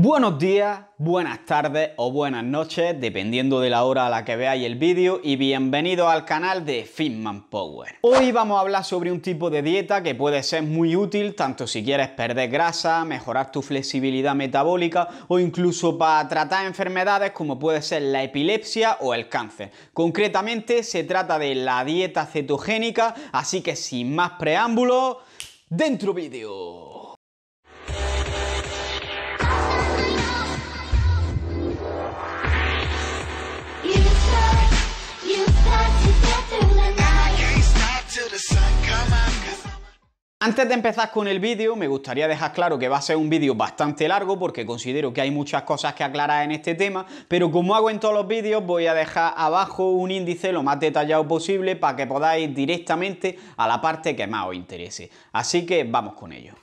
Buenos días, buenas tardes o buenas noches, dependiendo de la hora a la que veáis el vídeo y bienvenido al canal de Fitman Power. Hoy vamos a hablar sobre un tipo de dieta que puede ser muy útil tanto si quieres perder grasa, mejorar tu flexibilidad metabólica o incluso para tratar enfermedades como puede ser la epilepsia o el cáncer. Concretamente se trata de la dieta cetogénica, así que sin más preámbulos, dentro vídeo. Antes de empezar con el vídeo, me gustaría dejar claro que va a ser un vídeo bastante largo porque considero que hay muchas cosas que aclarar en este tema, pero como hago en todos los vídeos, voy a dejar abajo un índice lo más detallado posible para que podáis ir directamente a la parte que más os interese. Así que vamos con ello.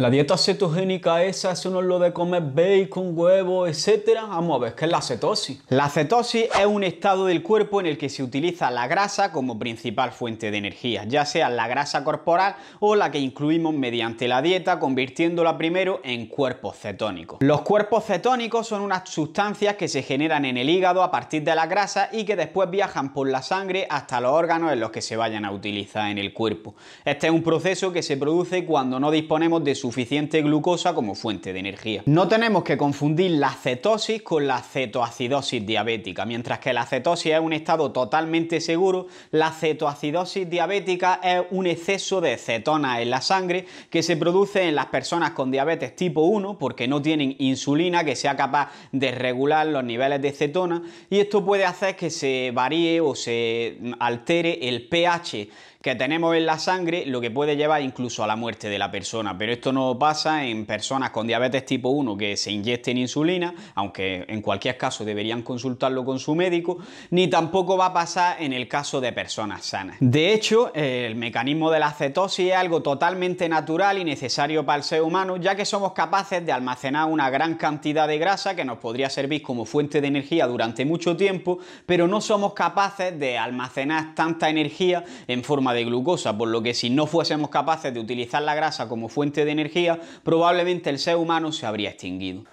La dieta cetogénica esa, eso no es lo de comer bacon, huevo, etcétera. Vamos a ver, ¿qué es la cetosis? La cetosis es un estado del cuerpo en el que se utiliza la grasa como principal fuente de energía, ya sea la grasa corporal o la que incluimos mediante la dieta, convirtiéndola primero en cuerpos cetónicos. Los cuerpos cetónicos son unas sustancias que se generan en el hígado a partir de la grasa y que después viajan por la sangre hasta los órganos en los que se vayan a utilizar en el cuerpo. Este es un proceso que se produce cuando no disponemos de su suficiente glucosa como fuente de energía. No tenemos que confundir la cetosis con la cetoacidosis diabética. Mientras que la cetosis es un estado totalmente seguro, la cetoacidosis diabética es un exceso de cetona en la sangre que se produce en las personas con diabetes tipo 1 porque no tienen insulina que sea capaz de regular los niveles de cetona y esto puede hacer que se varíe o se altere el pH que tenemos en la sangre, lo que puede llevar incluso a la muerte de la persona. Pero esto no pasa en personas con diabetes tipo 1 que se inyecten insulina, aunque en cualquier caso deberían consultarlo con su médico, ni tampoco va a pasar en el caso de personas sanas. De hecho, el mecanismo de la cetosis es algo totalmente natural y necesario para el ser humano, ya que somos capaces de almacenar una gran cantidad de grasa que nos podría servir como fuente de energía durante mucho tiempo, pero no somos capaces de almacenar tanta energía en forma de glucosa, por lo que si no fuésemos capaces de utilizar la grasa como fuente de energía, probablemente el ser humano se habría extinguido.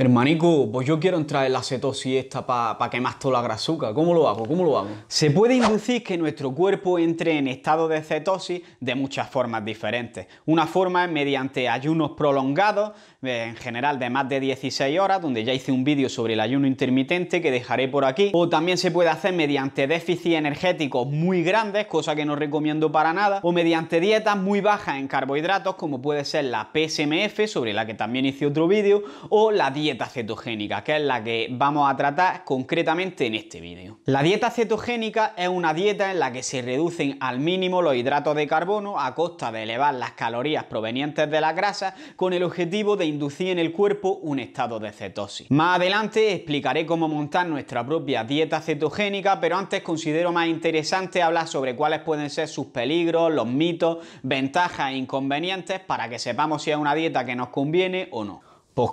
Hermanico, pues yo quiero entrar en la cetosis esta para quemar toda la grasuca. ¿Cómo lo hago? ¿Cómo lo hago? Se puede inducir que nuestro cuerpo entre en estado de cetosis de muchas formas diferentes. Una forma es mediante ayunos prolongados, en general de más de 16 horas, donde ya hice un vídeo sobre el ayuno intermitente que dejaré por aquí. O también se puede hacer mediante déficit energético muy grandes, cosa que no recomiendo para nada, o mediante dietas muy bajas en carbohidratos, como puede ser la PSMF, sobre la que también hice otro vídeo, o la dieta cetogénica, que es la que vamos a tratar concretamente en este vídeo. La dieta cetogénica es una dieta en la que se reducen al mínimo los hidratos de carbono a costa de elevar las calorías provenientes de la grasa con el objetivo de inducir en el cuerpo un estado de cetosis. Más adelante explicaré cómo montar nuestra propia dieta cetogénica, pero antes considero más interesante hablar sobre cuáles pueden ser sus peligros, los mitos, ventajas e inconvenientes para que sepamos si es una dieta que nos conviene o no. Pues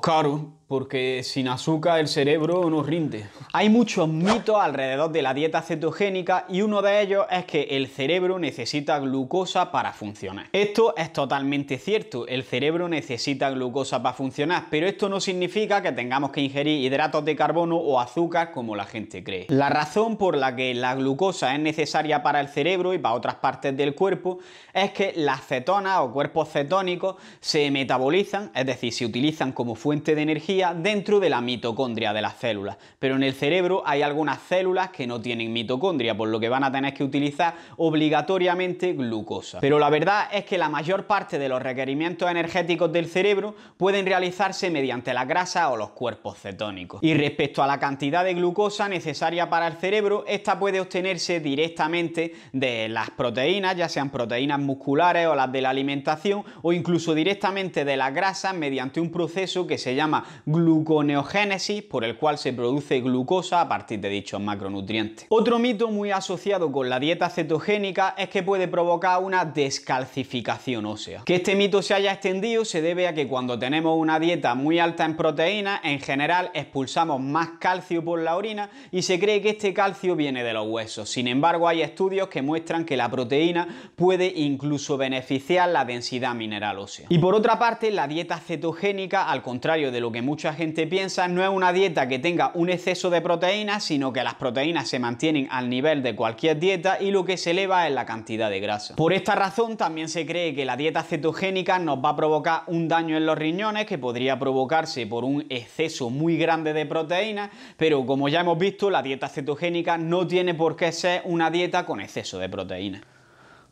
porque sin azúcar el cerebro no rinde. Hay muchos mitos alrededor de la dieta cetogénica y uno de ellos es que el cerebro necesita glucosa para funcionar. Esto es totalmente cierto, el cerebro necesita glucosa para funcionar, pero esto no significa que tengamos que ingerir hidratos de carbono o azúcar como la gente cree. La razón por la que la glucosa es necesaria para el cerebro y para otras partes del cuerpo es que las cetonas o cuerpos cetónicos se metabolizan, es decir, se utilizan como fuente de energía dentro de la mitocondria de las células. Pero en el cerebro hay algunas células que no tienen mitocondria, por lo que van a tener que utilizar obligatoriamente glucosa. Pero la verdad es que la mayor parte de los requerimientos energéticos del cerebro pueden realizarse mediante la grasa o los cuerpos cetónicos. Y respecto a la cantidad de glucosa necesaria para el cerebro, esta puede obtenerse directamente de las proteínas, ya sean proteínas musculares o las de la alimentación, o incluso directamente de la grasa mediante un proceso que se llama gluconeogénesis por el cual se produce glucosa a partir de dichos macronutrientes. Otro mito muy asociado con la dieta cetogénica es que puede provocar una descalcificación ósea. Que este mito se haya extendido se debe a que cuando tenemos una dieta muy alta en proteínas, en general expulsamos más calcio por la orina y se cree que este calcio viene de los huesos. Sin embargo, hay estudios que muestran que la proteína puede incluso beneficiar la densidad mineral ósea. Y por otra parte, la dieta cetogénica, al contrario de lo que mucha gente piensa, no es una dieta que tenga un exceso de proteínas, sino que las proteínas se mantienen al nivel de cualquier dieta y lo que se eleva es la cantidad de grasa. Por esta razón también se cree que la dieta cetogénica nos va a provocar un daño en los riñones que podría provocarse por un exceso muy grande de proteínas, pero como ya hemos visto, la dieta cetogénica no tiene por qué ser una dieta con exceso de proteínas.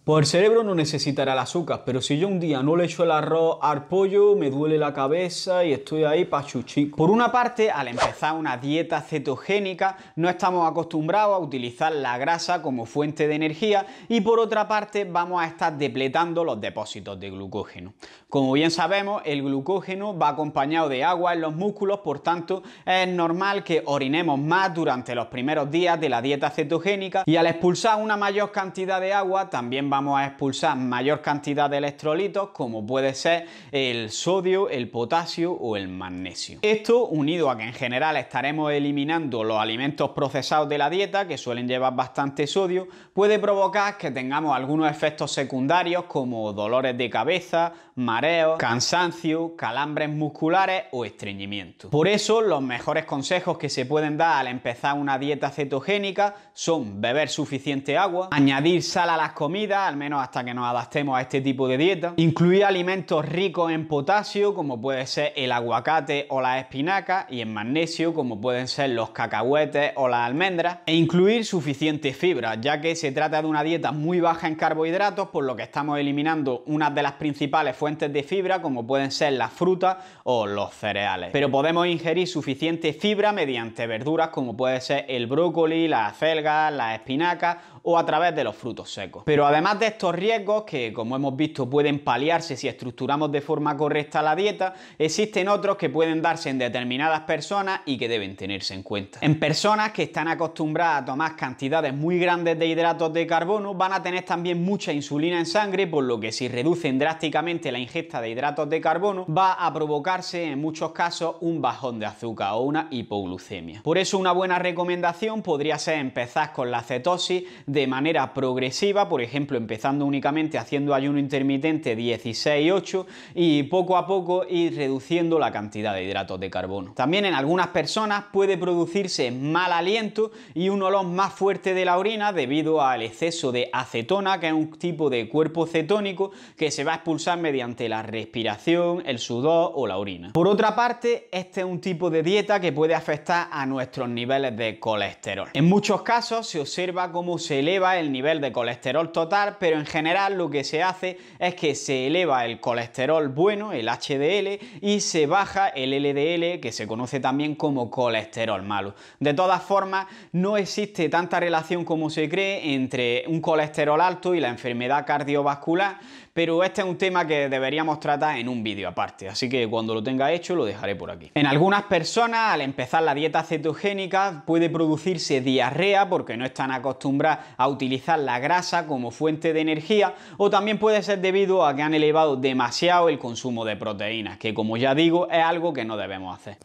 Pues el cerebro no necesitará el azúcar, pero si yo un día no le echo el arroz al pollo, me duele la cabeza y estoy ahí pachuchico. Por una parte, al empezar una dieta cetogénica, no estamos acostumbrados a utilizar la grasa como fuente de energía y por otra parte vamos a estar depletando los depósitos de glucógeno. Como bien sabemos, el glucógeno va acompañado de agua en los músculos, por tanto, es normal que orinemos más durante los primeros días de la dieta cetogénica y al expulsar una mayor cantidad de agua también vamos a expulsar mayor cantidad de electrolitos como puede ser el sodio, el potasio o el magnesio. Esto unido a que en general estaremos eliminando los alimentos procesados de la dieta que suelen llevar bastante sodio puede provocar que tengamos algunos efectos secundarios como dolores de cabeza, mareos, cansancio, calambres musculares o estreñimiento. Por eso los mejores consejos que se pueden dar al empezar una dieta cetogénica son beber suficiente agua, añadir sal a las comidas, al menos hasta que nos adaptemos a este tipo de dieta, incluir alimentos ricos en potasio como puede ser el aguacate o la espinaca y en magnesio como pueden ser los cacahuetes o las almendras e incluir suficientes fibras ya que se trata de una dieta muy baja en carbohidratos por lo que estamos eliminando una de las principales fuentes de fibra como pueden ser las frutas o los cereales. Pero podemos ingerir suficiente fibra mediante verduras como puede ser el brócoli, la acelga, la espinacas o a través de los frutos secos. Pero además de estos riesgos, que como hemos visto pueden paliarse si estructuramos de forma correcta la dieta, existen otros que pueden darse en determinadas personas y que deben tenerse en cuenta. En personas que están acostumbradas a tomar cantidades muy grandes de hidratos de carbono, van a tener también mucha insulina en sangre, por lo que si reducen drásticamente la ingesta de hidratos de carbono, va a provocarse en muchos casos un bajón de azúcar o una hipoglucemia. Por eso una buena recomendación podría ser empezar con la cetosis de manera progresiva, por ejemplo, empezando únicamente haciendo ayuno intermitente 16-8 y poco a poco ir reduciendo la cantidad de hidratos de carbono. También en algunas personas puede producirse mal aliento y un olor más fuerte de la orina debido al exceso de acetona, que es un tipo de cuerpo cetónico que se va a expulsar mediante la respiración, el sudor o la orina. Por otra parte, este es un tipo de dieta que puede afectar a nuestros niveles de colesterol. En muchos casos se observa cómo se eleva el nivel de colesterol total, pero en general lo que se hace es que se eleva el colesterol bueno, el HDL, y se baja el LDL, que se conoce también como colesterol malo. De todas formas, no existe tanta relación como se cree entre un colesterol alto y la enfermedad cardiovascular, pero este es un tema que deberíamos tratar en un vídeo aparte, así que cuando lo tenga hecho lo dejaré por aquí. En algunas personas, al empezar la dieta cetogénica, puede producirse diarrea porque no están acostumbradas a utilizar la grasa como fuente de energía, o también puede ser debido a que han elevado demasiado el consumo de proteínas, que como ya digo, es algo que no debemos hacer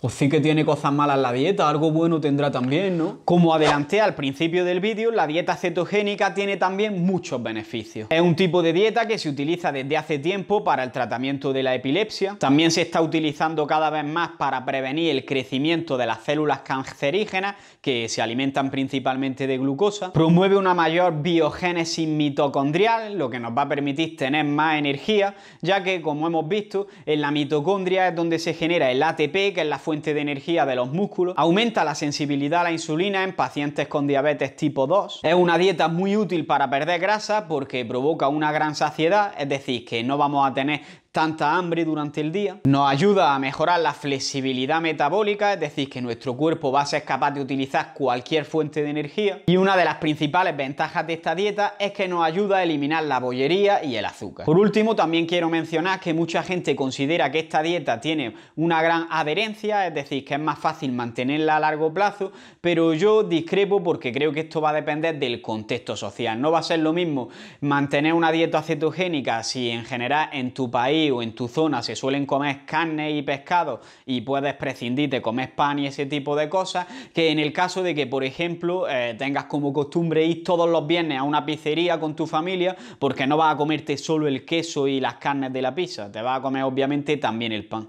pues sí que tiene cosas malas la dieta, algo bueno tendrá también, ¿no? Como adelanté al principio del vídeo, la dieta cetogénica tiene también muchos beneficios. Es un tipo de dieta que se utiliza desde hace tiempo para el tratamiento de la epilepsia. También se está utilizando cada vez más para prevenir el crecimiento de las células cancerígenas que se alimentan principalmente de glucosa. Promueve una mayor biogénesis mitocondrial, lo que nos va a permitir tener más energía, ya que como hemos visto, en la mitocondria es donde se genera el ATP, que es la fuente fuente de energía de los músculos, aumenta la sensibilidad a la insulina en pacientes con diabetes tipo 2. Es una dieta muy útil para perder grasa porque provoca una gran saciedad, es decir, que no vamos a tener tanta hambre durante el día. Nos ayuda a mejorar la flexibilidad metabólica, es decir, que nuestro cuerpo va a ser capaz de utilizar cualquier fuente de energía. Y una de las principales ventajas de esta dieta es que nos ayuda a eliminar la bollería y el azúcar. Por último, también quiero mencionar que mucha gente considera que esta dieta tiene una gran adherencia, es decir, que es más fácil mantenerla a largo plazo, pero yo discrepo porque creo que esto va a depender del contexto social. No va a ser lo mismo mantener una dieta cetogénica si en general en tu país o en tu zona se suelen comer carne y pescado y puedes prescindir de comer pan y ese tipo de cosas, que en el caso de que, por ejemplo, eh, tengas como costumbre ir todos los viernes a una pizzería con tu familia, porque no vas a comerte solo el queso y las carnes de la pizza, te vas a comer obviamente también el pan.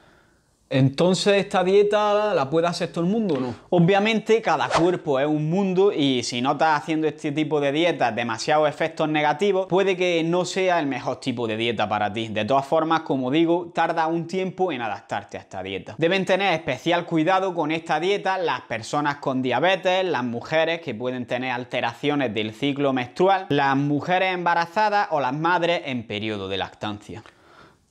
Entonces, ¿esta dieta la puede hacer todo el mundo o no? Obviamente, cada cuerpo es un mundo y si no estás haciendo este tipo de dieta demasiados efectos negativos, puede que no sea el mejor tipo de dieta para ti. De todas formas, como digo, tarda un tiempo en adaptarte a esta dieta. Deben tener especial cuidado con esta dieta las personas con diabetes, las mujeres que pueden tener alteraciones del ciclo menstrual, las mujeres embarazadas o las madres en periodo de lactancia.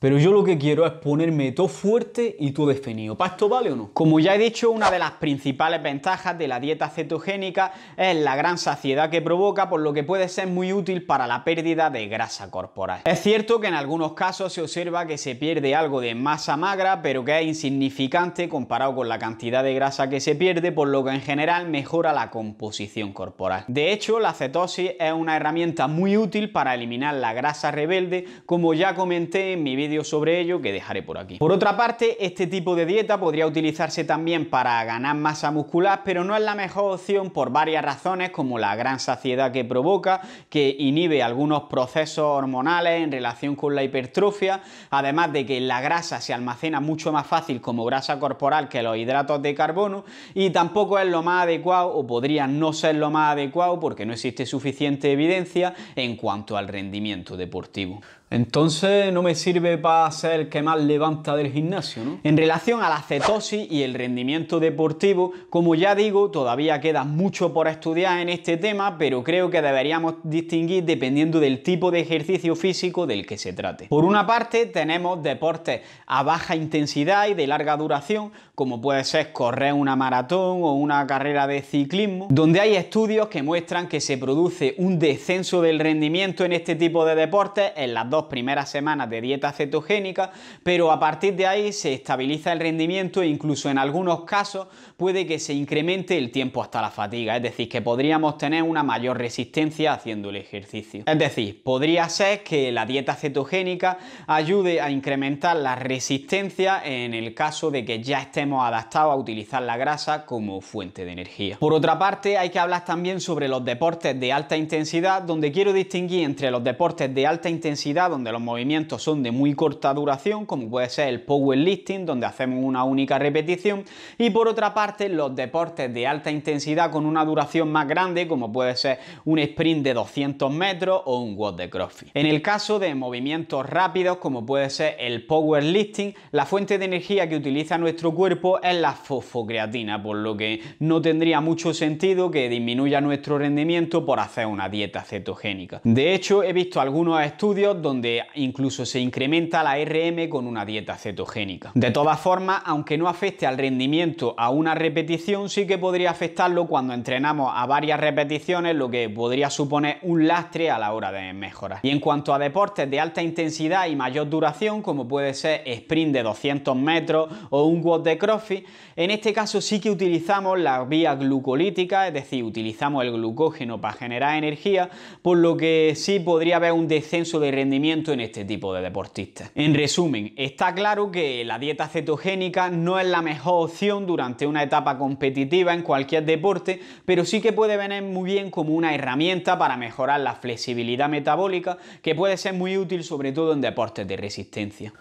Pero yo lo que quiero es ponerme todo fuerte y todo definido. ¿Para esto vale o no? Como ya he dicho, una de las principales ventajas de la dieta cetogénica es la gran saciedad que provoca, por lo que puede ser muy útil para la pérdida de grasa corporal. Es cierto que en algunos casos se observa que se pierde algo de masa magra, pero que es insignificante comparado con la cantidad de grasa que se pierde, por lo que en general mejora la composición corporal. De hecho, la cetosis es una herramienta muy útil para eliminar la grasa rebelde, como ya comenté en mi vídeo sobre ello que dejaré por aquí. Por otra parte, este tipo de dieta podría utilizarse también para ganar masa muscular, pero no es la mejor opción por varias razones, como la gran saciedad que provoca, que inhibe algunos procesos hormonales en relación con la hipertrofia, además de que la grasa se almacena mucho más fácil como grasa corporal que los hidratos de carbono y tampoco es lo más adecuado o podría no ser lo más adecuado porque no existe suficiente evidencia en cuanto al rendimiento deportivo. Entonces no me sirve para ser el que más levanta del gimnasio, ¿no? En relación a la cetosis y el rendimiento deportivo, como ya digo, todavía queda mucho por estudiar en este tema, pero creo que deberíamos distinguir dependiendo del tipo de ejercicio físico del que se trate. Por una parte, tenemos deportes a baja intensidad y de larga duración, como puede ser correr una maratón o una carrera de ciclismo, donde hay estudios que muestran que se produce un descenso del rendimiento en este tipo de deportes en las dos primeras semanas de dieta cetogénica, pero a partir de ahí se estabiliza el rendimiento e incluso en algunos casos puede que se incremente el tiempo hasta la fatiga, es decir, que podríamos tener una mayor resistencia haciendo el ejercicio. Es decir, podría ser que la dieta cetogénica ayude a incrementar la resistencia en el caso de que ya estemos adaptados a utilizar la grasa como fuente de energía. Por otra parte, hay que hablar también sobre los deportes de alta intensidad, donde quiero distinguir entre los deportes de alta intensidad donde los movimientos son de muy corta duración, como puede ser el power powerlifting, donde hacemos una única repetición, y por otra parte los deportes de alta intensidad con una duración más grande, como puede ser un sprint de 200 metros o un WOD de CrossFit. En el caso de movimientos rápidos, como puede ser el power powerlifting, la fuente de energía que utiliza nuestro cuerpo es la fosfocreatina, por lo que no tendría mucho sentido que disminuya nuestro rendimiento por hacer una dieta cetogénica. De hecho, he visto algunos estudios donde donde incluso se incrementa la RM con una dieta cetogénica. De todas formas, aunque no afecte al rendimiento a una repetición, sí que podría afectarlo cuando entrenamos a varias repeticiones, lo que podría suponer un lastre a la hora de mejorar. Y en cuanto a deportes de alta intensidad y mayor duración, como puede ser sprint de 200 metros o un walk de CrossFit, en este caso sí que utilizamos la vía glucolítica, es decir, utilizamos el glucógeno para generar energía, por lo que sí podría haber un descenso de rendimiento en este tipo de deportistas. En resumen, está claro que la dieta cetogénica no es la mejor opción durante una etapa competitiva en cualquier deporte, pero sí que puede venir muy bien como una herramienta para mejorar la flexibilidad metabólica que puede ser muy útil sobre todo en deportes de resistencia.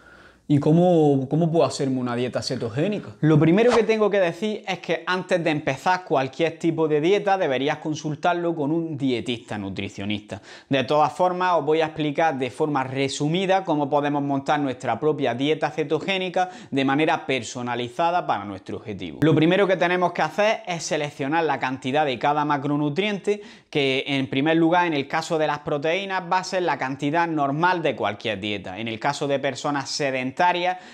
¿Y cómo, cómo, puedo hacerme una dieta cetogénica? Lo primero que tengo que decir es que antes de empezar cualquier tipo de dieta deberías consultarlo con un dietista nutricionista. De todas formas, os voy a explicar de forma resumida cómo podemos montar nuestra propia dieta cetogénica de manera personalizada para nuestro objetivo. Lo primero que tenemos que hacer es seleccionar la cantidad de cada macronutriente que en primer lugar en el caso de las proteínas va a ser la cantidad normal de cualquier dieta. En el caso de personas sedentarias,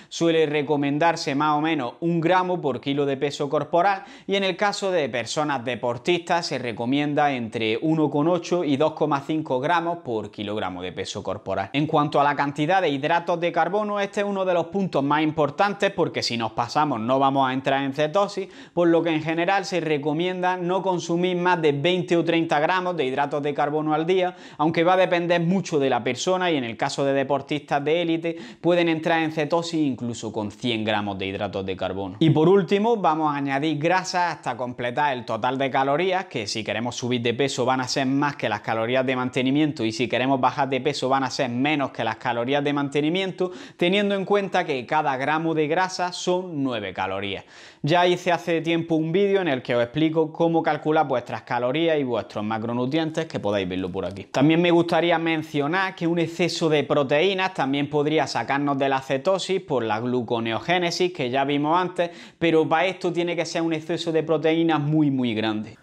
suele recomendarse más o menos un gramo por kilo de peso corporal y en el caso de personas deportistas se recomienda entre 1,8 y 2,5 gramos por kilogramo de peso corporal. En cuanto a la cantidad de hidratos de carbono, este es uno de los puntos más importantes porque si nos pasamos no vamos a entrar en cetosis, por lo que en general se recomienda no consumir más de 20 o 30 gramos de hidratos de carbono al día, aunque va a depender mucho de la persona y en el caso de deportistas de élite pueden entrar en cetosis incluso con 100 gramos de hidratos de carbono. Y por último vamos a añadir grasa hasta completar el total de calorías, que si queremos subir de peso van a ser más que las calorías de mantenimiento y si queremos bajar de peso van a ser menos que las calorías de mantenimiento, teniendo en cuenta que cada gramo de grasa son 9 calorías. Ya hice hace tiempo un vídeo en el que os explico cómo calcular vuestras calorías y vuestros macronutrientes, que podéis verlo por aquí. También me gustaría mencionar que un exceso de proteínas también podría sacarnos del acetón por la gluconeogénesis que ya vimos antes, pero para esto tiene que ser un exceso de proteínas muy muy grande.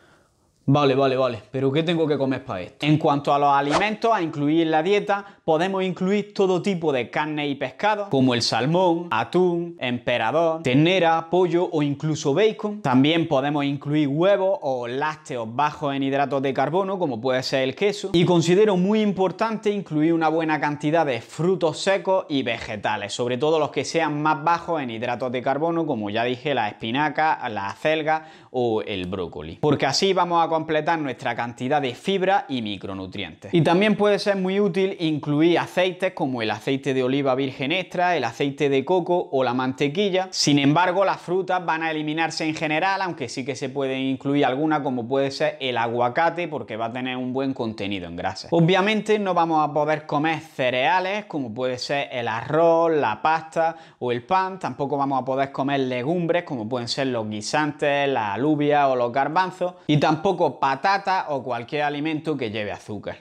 Vale, vale, vale, pero ¿qué tengo que comer para esto? En cuanto a los alimentos a incluir en la dieta, podemos incluir todo tipo de carne y pescado, como el salmón, atún, emperador, ternera, pollo o incluso bacon. También podemos incluir huevos o lácteos bajos en hidratos de carbono, como puede ser el queso. Y considero muy importante incluir una buena cantidad de frutos secos y vegetales, sobre todo los que sean más bajos en hidratos de carbono, como ya dije, la espinaca, la acelga o el brócoli. Porque así vamos a completar nuestra cantidad de fibra y micronutrientes. Y también puede ser muy útil incluir aceites como el aceite de oliva virgen extra, el aceite de coco o la mantequilla. Sin embargo, las frutas van a eliminarse en general, aunque sí que se pueden incluir algunas como puede ser el aguacate porque va a tener un buen contenido en grasa. Obviamente no vamos a poder comer cereales como puede ser el arroz, la pasta o el pan, tampoco vamos a poder comer legumbres como pueden ser los guisantes, la alubia o los garbanzos y tampoco patata o cualquier alimento que lleve azúcar.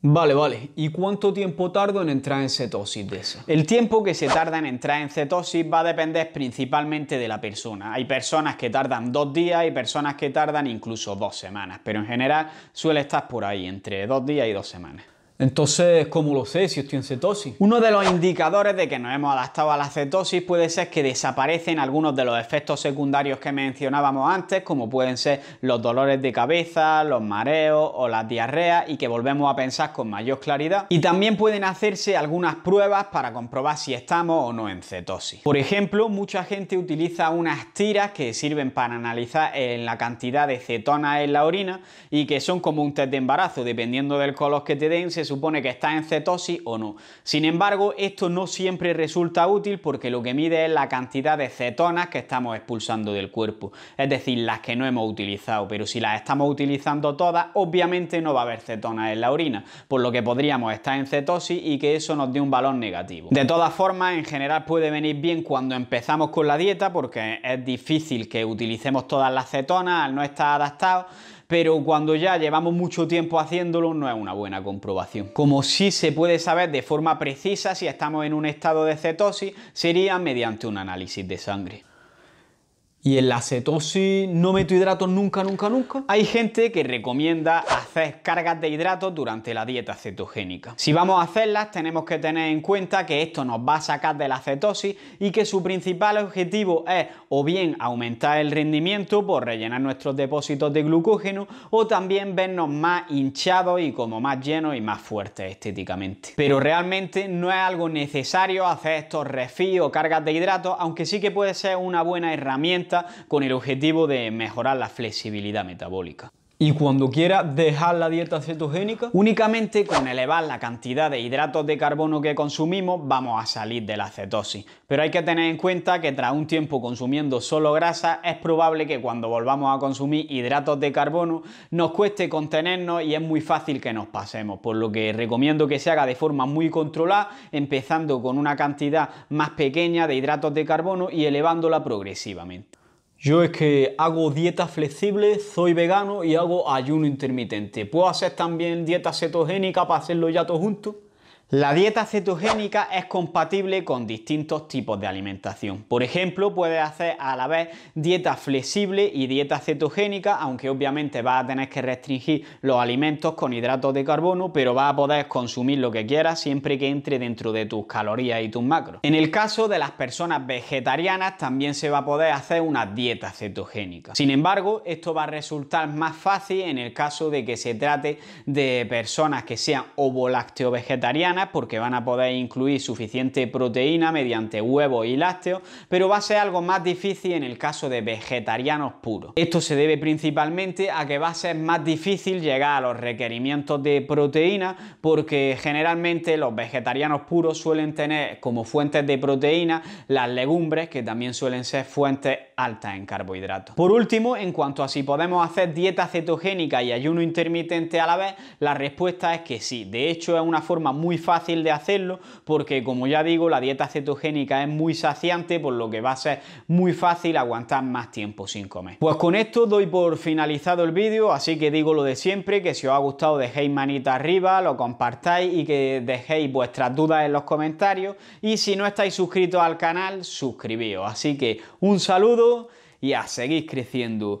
Vale, vale. ¿Y cuánto tiempo tardo en entrar en cetosis de eso? El tiempo que se tarda en entrar en cetosis va a depender principalmente de la persona. Hay personas que tardan dos días y personas que tardan incluso dos semanas, pero en general suele estar por ahí, entre dos días y dos semanas. Entonces, ¿cómo lo sé si estoy en cetosis? Uno de los indicadores de que nos hemos adaptado a la cetosis puede ser que desaparecen algunos de los efectos secundarios que mencionábamos antes, como pueden ser los dolores de cabeza, los mareos o las diarreas, y que volvemos a pensar con mayor claridad. Y también pueden hacerse algunas pruebas para comprobar si estamos o no en cetosis. Por ejemplo, mucha gente utiliza unas tiras que sirven para analizar la cantidad de cetona en la orina y que son como un test de embarazo, dependiendo del color que te den, supone que está en cetosis o no. Sin embargo, esto no siempre resulta útil porque lo que mide es la cantidad de cetonas que estamos expulsando del cuerpo, es decir, las que no hemos utilizado, pero si las estamos utilizando todas, obviamente no va a haber cetonas en la orina, por lo que podríamos estar en cetosis y que eso nos dé un valor negativo. De todas formas, en general puede venir bien cuando empezamos con la dieta porque es difícil que utilicemos todas las cetonas al no estar adaptado pero cuando ya llevamos mucho tiempo haciéndolo no es una buena comprobación. Como si se puede saber de forma precisa si estamos en un estado de cetosis, sería mediante un análisis de sangre. ¿Y en la cetosis no meto hidratos nunca, nunca, nunca? Hay gente que recomienda hacer cargas de hidratos durante la dieta cetogénica. Si vamos a hacerlas, tenemos que tener en cuenta que esto nos va a sacar de la cetosis y que su principal objetivo es o bien aumentar el rendimiento por rellenar nuestros depósitos de glucógeno o también vernos más hinchados y como más llenos y más fuertes estéticamente. Pero realmente no es algo necesario hacer estos refis o cargas de hidratos, aunque sí que puede ser una buena herramienta con el objetivo de mejorar la flexibilidad metabólica. Y cuando quiera dejar la dieta cetogénica, únicamente con elevar la cantidad de hidratos de carbono que consumimos vamos a salir de la cetosis. Pero hay que tener en cuenta que tras un tiempo consumiendo solo grasa es probable que cuando volvamos a consumir hidratos de carbono nos cueste contenernos y es muy fácil que nos pasemos, por lo que recomiendo que se haga de forma muy controlada, empezando con una cantidad más pequeña de hidratos de carbono y elevándola progresivamente. Yo es que hago dieta flexible, soy vegano y hago ayuno intermitente. Puedo hacer también dieta cetogénica para hacerlo ya todo junto. La dieta cetogénica es compatible con distintos tipos de alimentación. Por ejemplo, puedes hacer a la vez dieta flexible y dieta cetogénica, aunque obviamente vas a tener que restringir los alimentos con hidratos de carbono, pero vas a poder consumir lo que quieras siempre que entre dentro de tus calorías y tus macros. En el caso de las personas vegetarianas también se va a poder hacer una dieta cetogénica. Sin embargo, esto va a resultar más fácil en el caso de que se trate de personas que sean ovo-lácteo vegetarianas porque van a poder incluir suficiente proteína mediante huevos y lácteos, pero va a ser algo más difícil en el caso de vegetarianos puros. Esto se debe principalmente a que va a ser más difícil llegar a los requerimientos de proteína porque generalmente los vegetarianos puros suelen tener como fuentes de proteína las legumbres que también suelen ser fuentes altas en carbohidratos. Por último, en cuanto a si podemos hacer dieta cetogénica y ayuno intermitente a la vez, la respuesta es que sí. De hecho, es una forma muy fácil fácil de hacerlo porque como ya digo la dieta cetogénica es muy saciante por lo que va a ser muy fácil aguantar más tiempo sin comer. Pues con esto doy por finalizado el vídeo así que digo lo de siempre que si os ha gustado dejéis manita arriba, lo compartáis y que dejéis vuestras dudas en los comentarios y si no estáis suscritos al canal suscribíos. Así que un saludo y a seguir creciendo